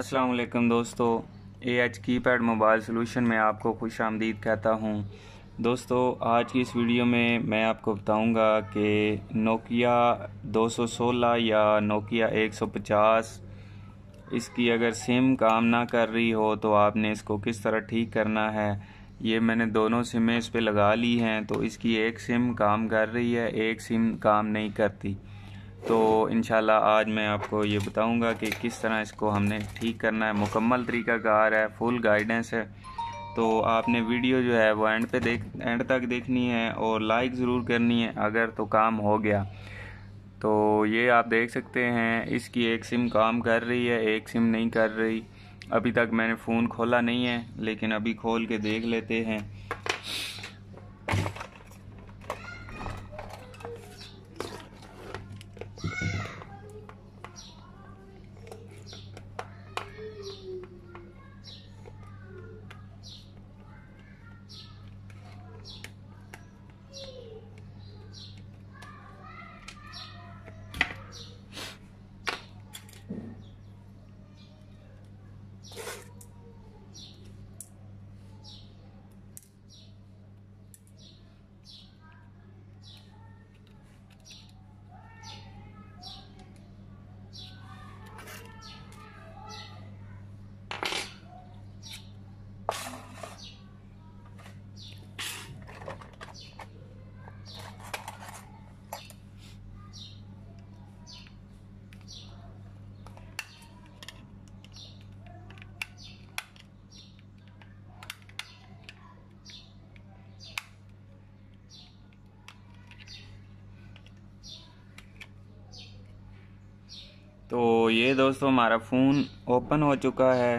अस्सलाम वालेकुम दोस्तों A H keypad mobile solution में आपको खुश आमदीद कहता हूँ दोस्तों आज की इस वीडियो में मैं आपको बताऊँगा कि नोकिया 216 या नोकिया 150 इसकी अगर सिम काम ना कर रही हो तो आपने इसको किस तरह ठीक करना है ये मैंने दोनों सिमें इस पर लगा ली हैं तो इसकी एक सिम काम कर रही है एक सिम काम नहीं करती तो इन आज मैं आपको ये बताऊंगा कि किस तरह इसको हमने ठीक करना है मुकम्मल तरीका कार है फुल गाइडेंस है तो आपने वीडियो जो है वो एंड पे देख एंड तक देखनी है और लाइक ज़रूर करनी है अगर तो काम हो गया तो ये आप देख सकते हैं इसकी एक सिम काम कर रही है एक सिम नहीं कर रही अभी तक मैंने फ़ोन खोला नहीं है लेकिन अभी खोल के देख लेते हैं तो ये दोस्तों हमारा फ़ोन ओपन हो चुका है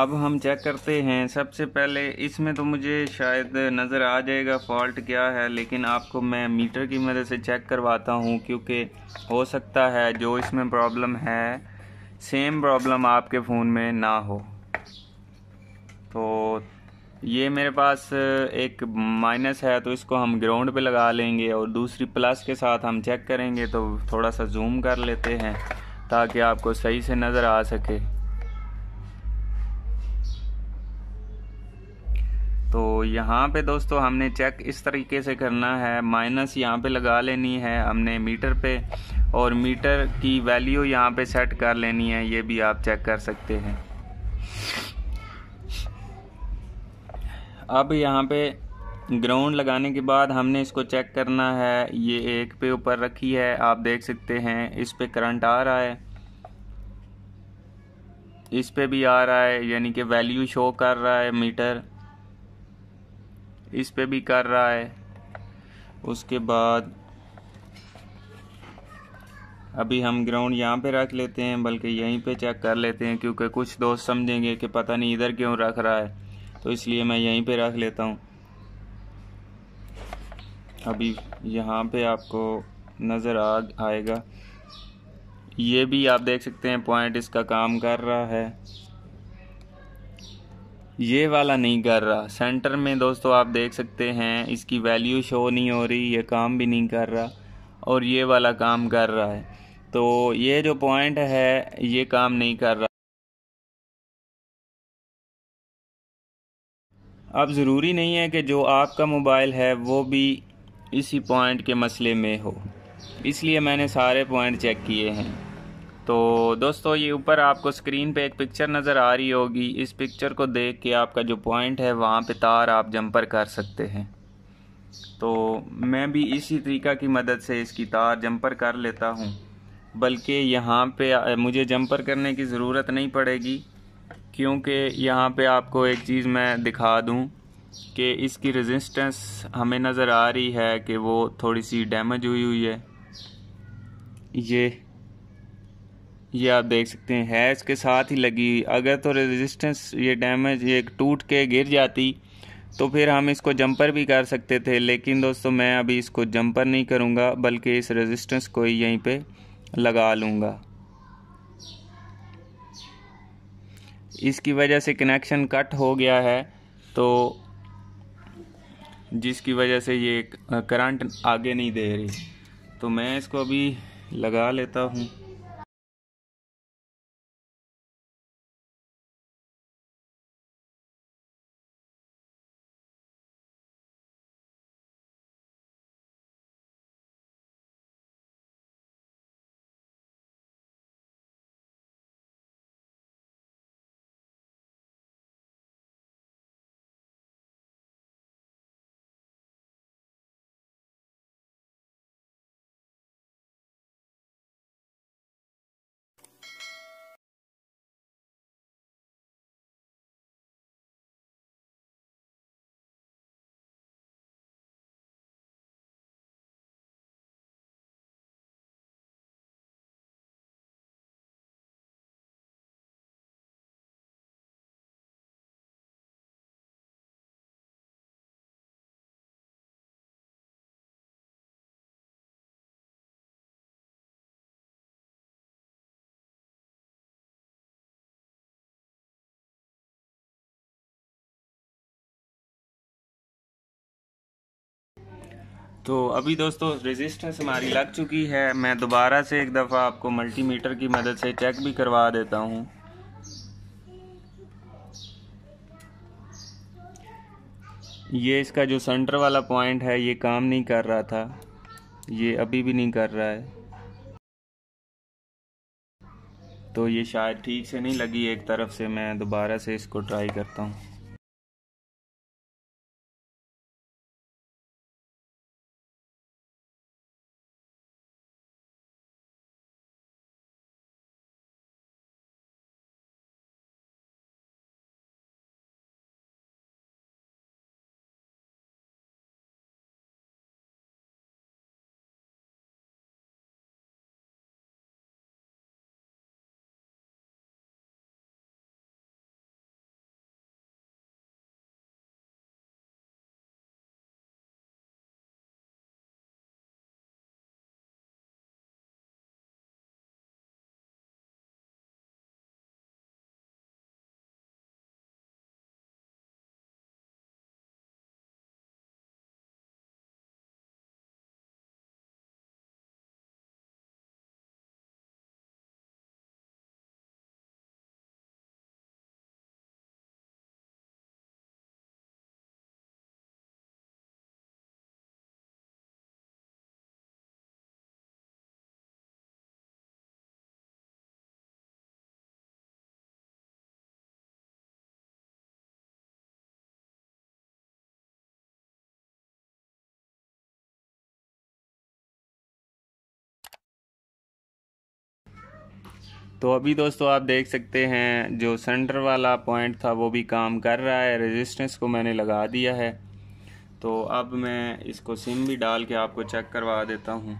अब हम चेक करते हैं सबसे पहले इसमें तो मुझे शायद नज़र आ जाएगा फॉल्ट क्या है लेकिन आपको मैं मीटर की मदद से चेक करवाता हूँ क्योंकि हो सकता है जो इसमें प्रॉब्लम है सेम प्रॉब्लम आपके फ़ोन में ना हो तो ये मेरे पास एक माइनस है तो इसको हम ग्राउंड पे लगा लेंगे और दूसरी प्लस के साथ हम चेक करेंगे तो थोड़ा सा जूम कर लेते हैं ताकि आपको सही से नज़र आ सके तो यहाँ पे दोस्तों हमने चेक इस तरीके से करना है माइनस यहाँ पे लगा लेनी है हमने मीटर पे और मीटर की वैल्यू यहाँ पे सेट कर लेनी है ये भी आप चेक कर सकते हैं अब यहाँ पे ग्राउंड लगाने के बाद हमने इसको चेक करना है ये एक पे ऊपर रखी है आप देख सकते हैं इस पे करंट आ रहा है इस पे भी आ रहा है यानी कि वैल्यू शो कर रहा है मीटर इस पे भी कर रहा है उसके बाद अभी हम ग्राउंड यहाँ पे रख लेते हैं बल्कि यहीं पे चेक कर लेते हैं क्योंकि कुछ दोस्त समझेंगे कि पता नहीं इधर क्यों रख रहा है तो इसलिए मैं यहीं पे रख लेता हूँ अभी यहाँ पे आपको नज़र आ आएगा ये भी आप देख सकते हैं पॉइंट इसका काम कर रहा है ये वाला नहीं कर रहा सेंटर में दोस्तों आप देख सकते हैं इसकी वैल्यू शो नहीं हो रही ये काम भी नहीं कर रहा और ये वाला काम कर रहा है तो ये जो पॉइंट है ये काम नहीं कर रहा अब ज़रूरी नहीं है कि जो आपका मोबाइल है वो भी इसी पॉइंट के मसले में हो इसलिए मैंने सारे पॉइंट चेक किए हैं तो दोस्तों ये ऊपर आपको स्क्रीन पे एक पिक्चर नज़र आ रही होगी इस पिक्चर को देख के आपका जो पॉइंट है वहाँ पे तार आप जंपर कर सकते हैं तो मैं भी इसी तरीका की मदद से इसकी तार जंपर कर लेता हूँ बल्कि यहाँ पे मुझे जंपर करने की ज़रूरत नहीं पड़ेगी क्योंकि यहाँ पे आपको एक चीज़ मैं दिखा दूँ कि इसकी रेजिस्टेंस हमें नज़र आ रही है कि वो थोड़ी सी डैमेज हुई हुई है ये ये आप देख सकते हैं है इसके साथ ही लगी अगर तो रेजिस्टेंस ये डैमेज ये टूट के गिर जाती तो फिर हम इसको जंपर भी कर सकते थे लेकिन दोस्तों मैं अभी इसको जंपर नहीं करूँगा बल्कि इस रेजिस्टेंस को ही यहीं पे लगा लूँगा इसकी वजह से कनेक्शन कट हो गया है तो जिसकी वजह से ये करंट आगे नहीं दे रही तो मैं इसको अभी लगा लेता हूँ तो अभी दोस्तों रेजिस्टेंस हमारी लग चुकी है मैं दोबारा से एक दफ़ा आपको मल्टीमीटर की मदद से चेक भी करवा देता हूँ ये इसका जो सेंटर वाला पॉइंट है ये काम नहीं कर रहा था ये अभी भी नहीं कर रहा है तो ये शायद ठीक से नहीं लगी एक तरफ से मैं दोबारा से इसको ट्राई करता हूँ तो अभी दोस्तों आप देख सकते हैं जो सेंटर वाला पॉइंट था वो भी काम कर रहा है रेजिस्टेंस को मैंने लगा दिया है तो अब मैं इसको सिम भी डाल के आपको चेक करवा देता हूँ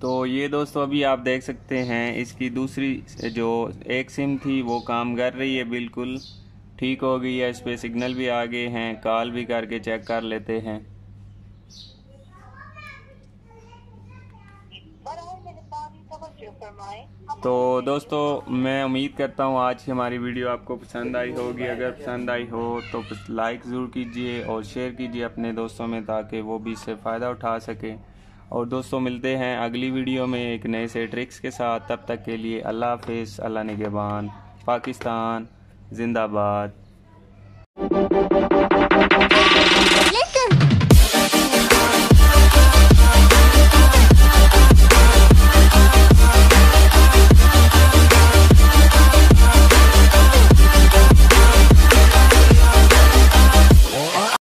तो ये दोस्तों अभी आप देख सकते हैं इसकी दूसरी जो एक सिम थी वो काम कर रही है बिल्कुल ठीक हो गई है इस पर सिग्नल भी आ गए हैं कॉल भी करके चेक कर लेते हैं तो दोस्तों मैं उम्मीद करता हूँ आज की हमारी वीडियो आपको पसंद आई होगी अगर पसंद आई हो तो लाइक ज़रूर कीजिए और शेयर कीजिए अपने दोस्तों में ताकि वो भी इससे फ़ायदा उठा सकें और दोस्तों मिलते हैं अगली वीडियो में एक नए से ट्रिक्स के साथ तब तक के लिए अल्लाह हाफिज़ अल्लाह निगेबान पाकिस्तान जिंदाबाद